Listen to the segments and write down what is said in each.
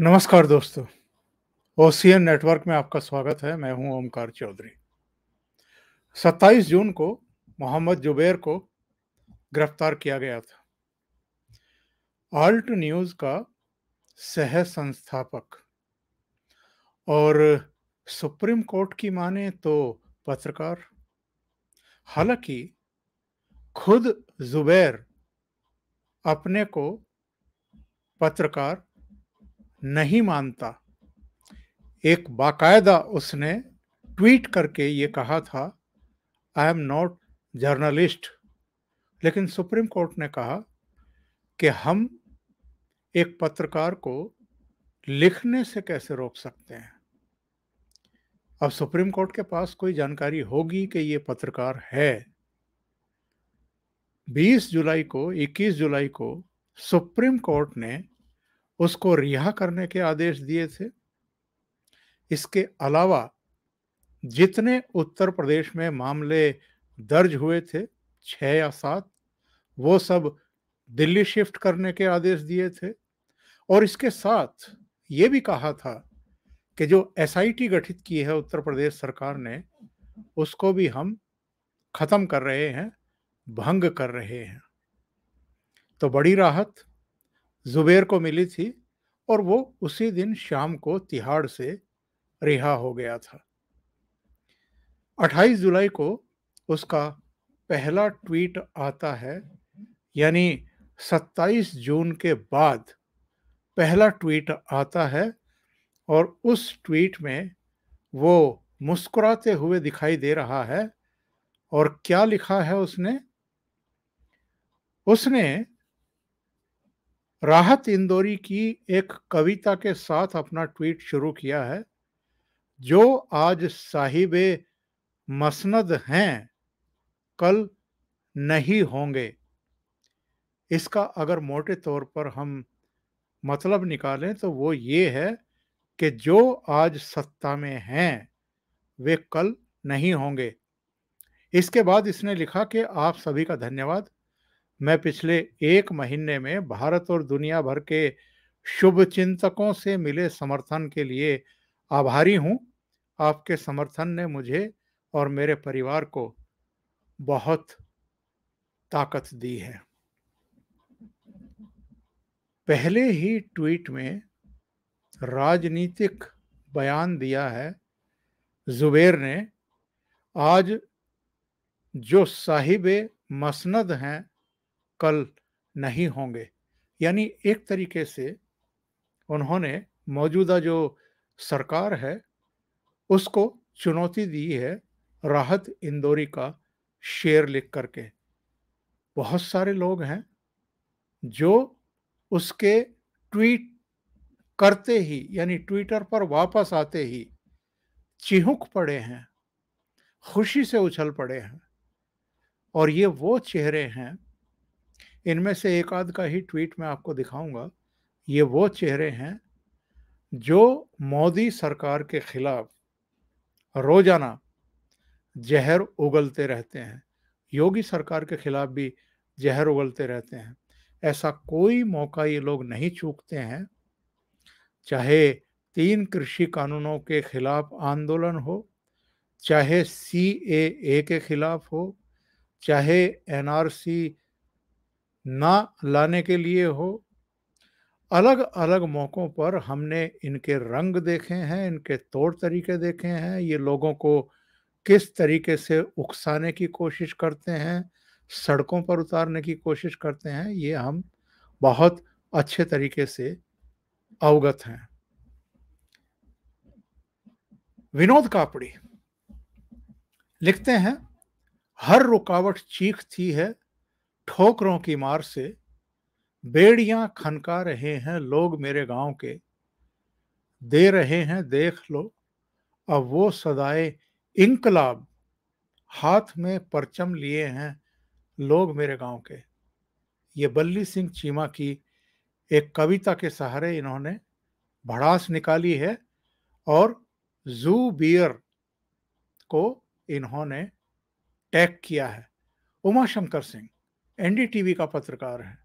नमस्कार दोस्तों OCN network में आपका स्वागत है मैं हूं ओमकार चौधरी 27 जून को मोहम्मद जुबैर को गिरफ्तार किया गया था आल्ट न्यूज का सह संस्थापक और सुप्रीम कोर्ट की माने तो पत्रकार हालांकि खुद जुबैर अपने को पत्रकार नहीं मानता एक बाकायदा उसने ट्वीट करके ये कहा था आई एम नॉट जर्नलिस्ट लेकिन सुप्रीम कोर्ट ने कहा कि हम एक पत्रकार को लिखने से कैसे रोक सकते हैं अब सुप्रीम कोर्ट के पास कोई जानकारी होगी कि ये पत्रकार है 20 जुलाई को 21 जुलाई को सुप्रीम कोर्ट ने उसको रिहा करने के आदेश दिए थे इसके अलावा जितने उत्तर प्रदेश में मामले दर्ज हुए थे छः या सात वो सब दिल्ली शिफ्ट करने के आदेश दिए थे और इसके साथ ये भी कहा था कि जो एसआईटी गठित की है उत्तर प्रदेश सरकार ने उसको भी हम ख़त्म कर रहे हैं भंग कर रहे हैं तो बड़ी राहत जुबेर को मिली थी और वो उसी दिन शाम को तिहाड़ से रिहा हो गया था 28 जुलाई को उसका पहला ट्वीट आता है यानी 27 जून के बाद पहला ट्वीट आता है और उस ट्वीट में वो मुस्कुराते हुए दिखाई दे रहा है और क्या लिखा है उसने उसने राहत इंदौरी की एक कविता के साथ अपना ट्वीट शुरू किया है जो आज साहिब मसनद हैं कल नहीं होंगे इसका अगर मोटे तौर पर हम मतलब निकालें तो वो ये है कि जो आज सत्ता में हैं वे कल नहीं होंगे इसके बाद इसने लिखा कि आप सभी का धन्यवाद मैं पिछले एक महीने में भारत और दुनिया भर के शुभ चिंतकों से मिले समर्थन के लिए आभारी हूँ आपके समर्थन ने मुझे और मेरे परिवार को बहुत ताकत दी है पहले ही ट्वीट में राजनीतिक बयान दिया है जुबेर ने आज जो साहिब मसनद हैं कल नहीं होंगे यानी एक तरीके से उन्होंने मौजूदा जो सरकार है उसको चुनौती दी है राहत इंदौरी का शेर लिख करके बहुत सारे लोग हैं जो उसके ट्वीट करते ही यानी ट्विटर पर वापस आते ही चिहुक पड़े हैं खुशी से उछल पड़े हैं और ये वो चेहरे हैं इनमें से एक आध का ही ट्वीट मैं आपको दिखाऊंगा ये वो चेहरे हैं जो मोदी सरकार के खिलाफ रोजाना जहर उगलते रहते हैं योगी सरकार के खिलाफ भी जहर उगलते रहते हैं ऐसा कोई मौका ये लोग नहीं चूकते हैं चाहे तीन कृषि कानूनों के खिलाफ आंदोलन हो चाहे सी ए के खिलाफ हो चाहे एनआरसी ना लाने के लिए हो अलग अलग मौक़ों पर हमने इनके रंग देखे हैं इनके तौर तरीके देखे हैं ये लोगों को किस तरीके से उकसाने की कोशिश करते हैं सड़कों पर उतारने की कोशिश करते हैं ये हम बहुत अच्छे तरीके से अवगत हैं विनोद कापड़ी लिखते हैं हर रुकावट चीख थी है ठोकरों की मार से बेड़ियां खनका रहे हैं लोग मेरे गांव के दे रहे हैं देख लो अब वो सदाए इनकलाब हाथ में परचम लिए हैं लोग मेरे गांव के ये बल्ली सिंह चीमा की एक कविता के सहारे इन्होंने भड़ास निकाली है और जू बियर को इन्होंने टैग किया है उमा शंकर सिंह एनडीटीवी का पत्रकार है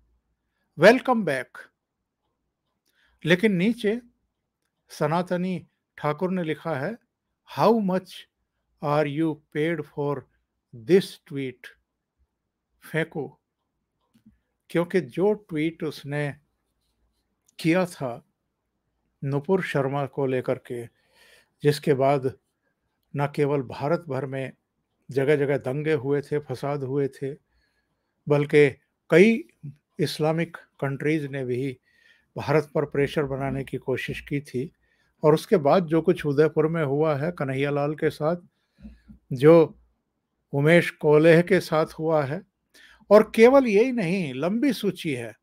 वेलकम बैक लेकिन नीचे सनातनी ठाकुर ने लिखा है how much are you paid for this tweet फेंको क्योंकि जो ट्वीट उसने किया था नुपुर शर्मा को लेकर के जिसके बाद न केवल भारत भर में जगह जगह दंगे हुए थे फसाद हुए थे बल्कि कई इस्लामिक कंट्रीज़ ने भी भारत पर प्रेशर बनाने की कोशिश की थी और उसके बाद जो कुछ उदयपुर में हुआ है कन्हैया लाल के साथ जो उमेश कोलेह के साथ हुआ है और केवल यही नहीं लंबी सूची है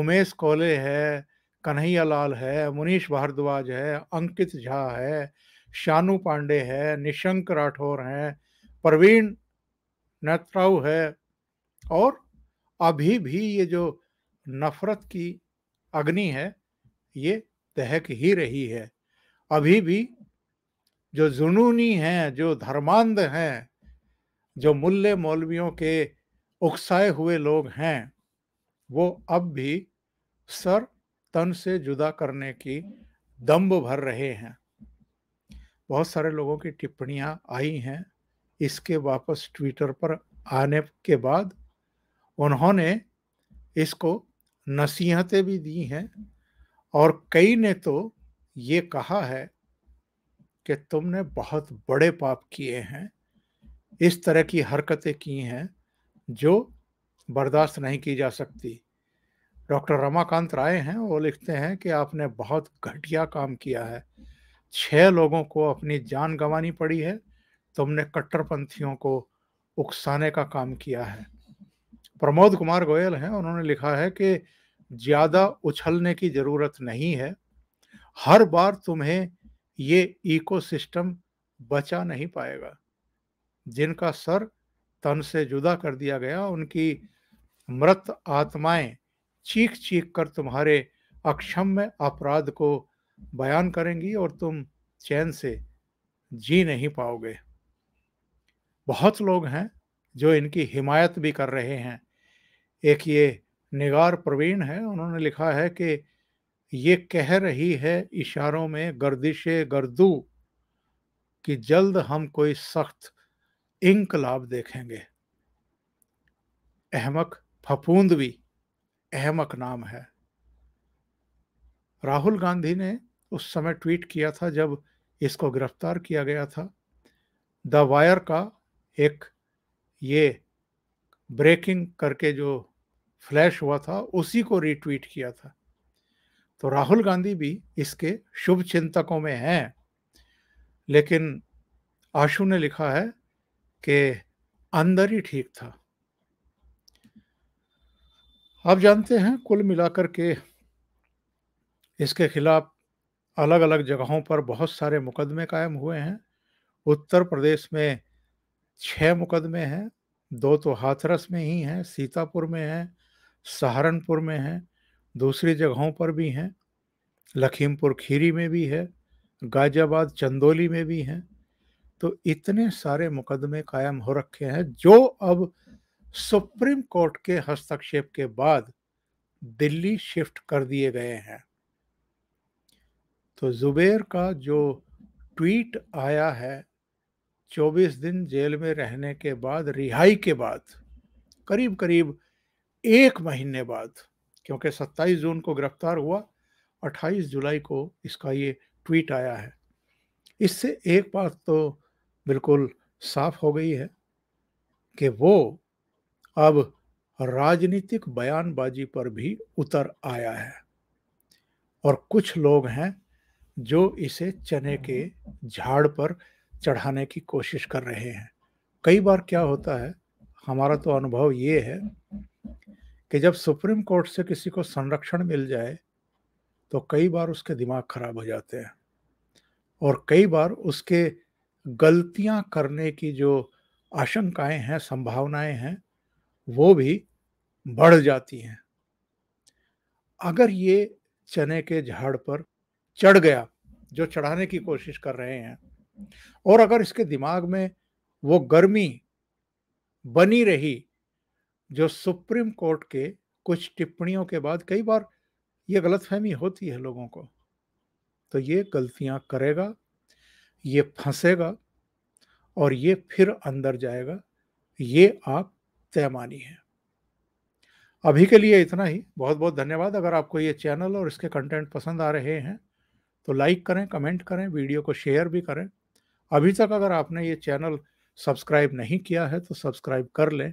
उमेश कोले है कन्हैया लाल है मुनीश भारद्वाज है अंकित झा है शानू पांडे है निशंक राठौर हैं प्रवीण नेत्राऊ है और अभी भी ये जो नफरत की अग्नि है ये तहक ही रही है अभी भी जो जुनूनी हैं जो धर्मांध हैं जो मूल्य मौलवियों के उकसाए हुए लोग हैं वो अब भी सर तन से जुदा करने की दम्ब भर रहे हैं बहुत सारे लोगों की टिप्पणियां आई हैं इसके वापस ट्विटर पर आने के बाद उन्होंने इसको नसीहतें भी दी हैं और कई ने तो ये कहा है कि तुमने बहुत बड़े पाप किए हैं इस तरह की हरकतें की हैं जो बर्दाश्त नहीं की जा सकती डॉक्टर रमाकांत राय हैं वो लिखते हैं कि आपने बहुत घटिया काम किया है छः लोगों को अपनी जान गंवानी पड़ी है तुमने कट्टरपंथियों को उकसाने का काम किया है प्रमोद कुमार गोयल हैं उन्होंने लिखा है कि ज़्यादा उछलने की ज़रूरत नहीं है हर बार तुम्हें ये इकोसिस्टम बचा नहीं पाएगा जिनका सर तन से जुदा कर दिया गया उनकी मृत आत्माएं चीख चीख कर तुम्हारे अक्षम में अपराध को बयान करेंगी और तुम चैन से जी नहीं पाओगे बहुत लोग हैं जो इनकी हिमायत भी कर रहे हैं एक ये निगार प्रवीण है उन्होंने लिखा है कि ये कह रही है इशारों में गर्दिश गर्दू कि जल्द हम कोई सख्त इंकलाब देखेंगे अहमक फपूंद भी अहमक नाम है राहुल गांधी ने उस समय ट्वीट किया था जब इसको गिरफ्तार किया गया था द वायर का एक ये ब्रेकिंग करके जो फ्लैश हुआ था उसी को रीट्वीट किया था तो राहुल गांधी भी इसके शुभ चिंतकों में हैं लेकिन आशु ने लिखा है कि अंदर ही ठीक था आप जानते हैं कुल मिलाकर के इसके खिलाफ अलग अलग जगहों पर बहुत सारे मुकदमे कायम हुए हैं उत्तर प्रदेश में छः मुकदमे हैं दो तो हाथरस में ही हैं सीतापुर में हैं सहारनपुर में हैं दूसरी जगहों पर भी हैं लखीमपुर खीरी में भी है गाजियाबाद चंदोली में भी हैं तो इतने सारे मुकदमे कायम हो रखे हैं जो अब सुप्रीम कोर्ट के हस्तक्षेप के बाद दिल्ली शिफ्ट कर दिए गए हैं तो जुबेर का जो ट्वीट आया है 24 दिन जेल में रहने के बाद रिहाई के बाद करीब करीब एक महीने बाद क्योंकि 27 जून को गिरफ्तार हुआ 28 जुलाई को इसका ये ट्वीट आया है इससे एक बात तो बिल्कुल साफ हो गई है कि वो अब राजनीतिक बयानबाजी पर भी उतर आया है और कुछ लोग हैं जो इसे चने के झाड़ पर चढ़ाने की कोशिश कर रहे हैं कई बार क्या होता है हमारा तो अनुभव ये है कि जब सुप्रीम कोर्ट से किसी को संरक्षण मिल जाए तो कई बार उसके दिमाग खराब हो जाते हैं और कई बार उसके गलतियां करने की जो आशंकाएं हैं संभावनाएं हैं वो भी बढ़ जाती हैं अगर ये चने के झाड़ पर चढ़ गया जो चढ़ाने की कोशिश कर रहे हैं और अगर इसके दिमाग में वो गर्मी बनी रही जो सुप्रीम कोर्ट के कुछ टिप्पणियों के बाद कई बार ये गलतफहमी होती है लोगों को तो ये गलतियां करेगा ये फंसेगा और ये फिर अंदर जाएगा ये आप तयमानी है अभी के लिए इतना ही बहुत बहुत धन्यवाद अगर आपको ये चैनल और इसके कंटेंट पसंद आ रहे हैं तो लाइक करें कमेंट करें वीडियो को शेयर भी करें अभी तक अगर आपने ये चैनल सब्सक्राइब नहीं किया है तो सब्सक्राइब कर लें